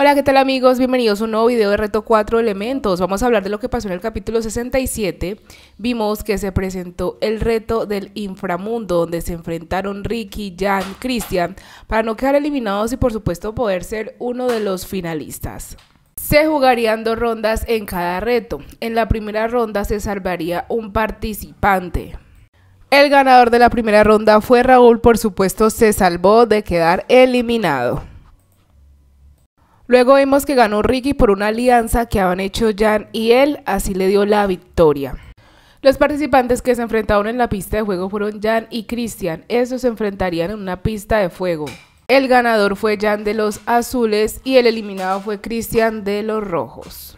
Hola, ¿qué tal amigos? Bienvenidos a un nuevo video de Reto 4 Elementos. Vamos a hablar de lo que pasó en el capítulo 67. Vimos que se presentó el reto del inframundo, donde se enfrentaron Ricky, Jan, Cristian, para no quedar eliminados y por supuesto poder ser uno de los finalistas. Se jugarían dos rondas en cada reto. En la primera ronda se salvaría un participante. El ganador de la primera ronda fue Raúl, por supuesto se salvó de quedar eliminado. Luego vimos que ganó Ricky por una alianza que habían hecho Jan y él, así le dio la victoria. Los participantes que se enfrentaron en la pista de juego fueron Jan y Cristian. esos se enfrentarían en una pista de fuego. El ganador fue Jan de los azules y el eliminado fue Cristian de los rojos.